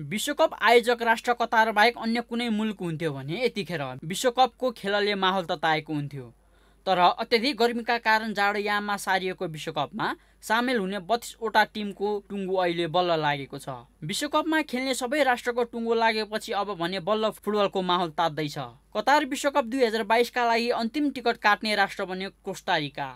विश्वकप आयोजक राष्ट्र कतार बाहेक अन्य कुनै मुलुक हुन्थ्यो भने यतिखेर विश्वकपको खेलले माहौल तताएको हुन्थ्यो तर अत्यधिक गर्मीका कारण जाडोयाममा सारिएको विश्वकपमा सामेल हुने बत्तिसवटा टिमको टुङ्गो अहिले बल्ल लागेको छ विश्वकपमा खेल्ने सबै राष्ट्रको टुङ्गो लागेपछि अब भने बल्ल फुटबलको माहौल तात्दैछ कतार विश्वकप दुई हजार बाइसका लागि अन्तिम टिकट काट्ने राष्ट्र बन्यो कोस्टारिका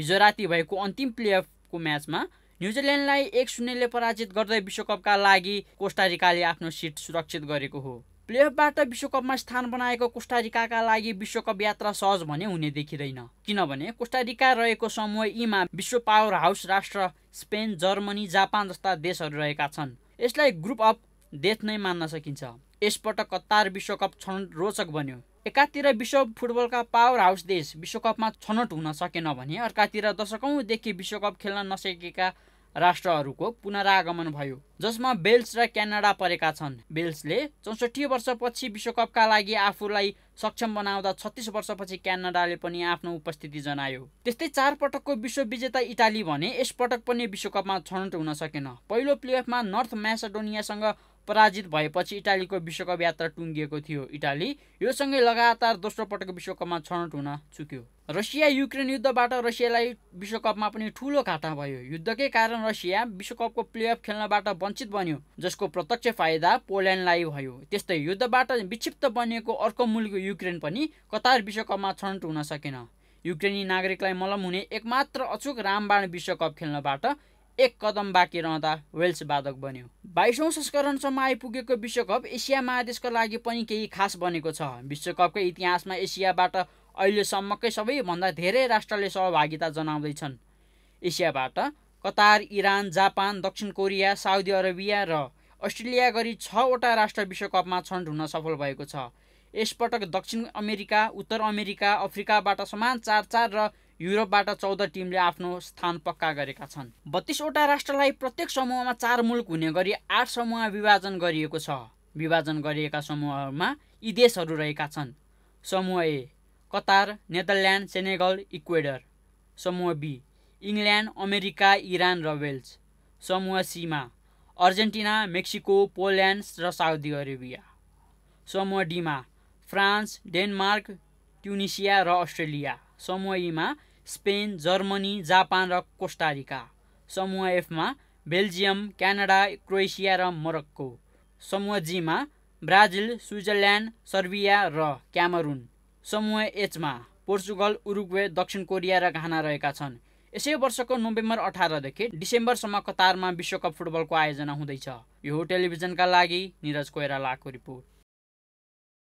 हिजो राति भएको अन्तिम प्लेअफको म्याचमा न्युजिल्यान्डलाई एक शून्यले पराजित गर्दै विश्वकपका लागि कोस्टारिकाले आफ्नो सिट सुरक्षित गरेको हो प्लेअफबाट विश्वकपमा स्थान बनाएको कोस्टारिकाका लागि विश्वकप यात्रा सहज भने हुने देखिँदैन किनभने कोस्टारिका रहेको समूह यीमा विश्व पावर हाउस राष्ट्र स्पेन जर्मनी जापान जस्ता देशहरू रहेका छन् यसलाई ग्रुप अफ डेथ नै मान्न सकिन्छ यसपटक कतार विश्वकप छनौट रोचक बन्यो एकातिर विश्व फुटबलका पावर हाउस देश विश्वकपमा छनौट हुन सकेन भने अर्कातिर दशकौँदेखि विश्वकप खेल्न नसकेका राष्ट्रहरूको पुनरागमन भयो जसमा बेल्स र क्यानाडा परेका छन् बेल्सले चौसठी वर्षपछि विश्वकपका लागि आफूलाई सक्षम बनाउँदा छत्तिस वर्षपछि क्यानाडाले पनि आफ्नो उपस्थिति जनायो त्यस्तै चार पटकको विश्व विजेता इटाली भने यसपटक पनि विश्वकपमा छनौट हुन सकेन पहिलो प्लेअफमा नर्थ म्यासेडोनियासँग पराजित भएपछि इटालीको विश्वकप यात्रा टुङ्गिएको थियो इटाली योसँगै लगातार दोस्रो पटक विश्वकपमा छनौट हुन चुक्यो रसिया युक्रेन युद्धबाट रसियालाई विश्वकपमा पनि ठुलो घाटा भयो युद्धकै कारण रसिया विश्वकपको प्लेअफ खेल्नबाट वञ्चित बन्यो जसको प्रत्यक्ष फाइदा पोल्यान्डलाई भयो त्यस्तै युद्धबाट विक्षिप्त बनिएको अर्को मुल्क युक्रेन पनि कतार विश्वकपमा छनौट हुन सकेन युक्रेनी नागरिकलाई मलम हुने एकमात्र अचुक रामबाण विश्वकप खेल्नबाट एक कदम बाँकी रहँदा वेल्स बाधक बन्यो बाइसौँ संस्करणसम्म आइपुगेको विश्वकप एसिया महादेशको लागि पनि केही खास बनेको छ विश्वकपको इतिहासमा एसियाबाट अहिलेसम्मकै सबैभन्दा धेरै राष्ट्रले सहभागिता जनाउँदैछन् एसियाबाट कतार इरान जापान दक्षिण कोरिया साउदी अरेबिया र अस्ट्रेलिया गरी छवटा राष्ट्र विश्वकपमा छन्ट हुन सफल भएको छ यसपटक दक्षिण अमेरिका उत्तर अमेरिका अफ्रिकाबाट समान चार चार र युरोपबाट चौध टिमले आफ्नो स्थान पक्का गरेका छन् बत्तिसवटा राष्ट्रलाई प्रत्येक समूहमा चार मुल्क हुने गरी आठ समूह विभाजन गरिएको छ विभाजन गरिएका समूहहरूमा यी देशहरू रहेका छन् समूह A Qatar Netherland Senegal Ecuador समूह बी इङ्ल्यान्ड अमेरिका इरान र वेल्स समूह सीमा अर्जेन्टिना मेक्सिको पोल्यान्ड र साउदी अरेबिया समूह डीमा फ्रान्स डेनमार्क ट्युनिसिया र अस्ट्रेलिया समूह ईमा स्पेन जर्मनी जापान र कोस्टारिका समूह एफमा बेल्जियम क्यानाडा क्रोएसिया र मोरक्को समूह जीमा ब्राजिल स्विजरल्यान्ड सर्बिया र क्यामरुन समूह एचमा पोर्चुगल उरुग्वे दक्षिण कोरिया र घाना रहेका छन् यसै वर्षको नोभेम्बर अठारदेखि डिसेम्बरसम्म कतारमा विश्वकप फुटबलको आयोजना हुँदैछ यो टेलिभिजनका लागि निरज कोइरालाको रिपोर्ट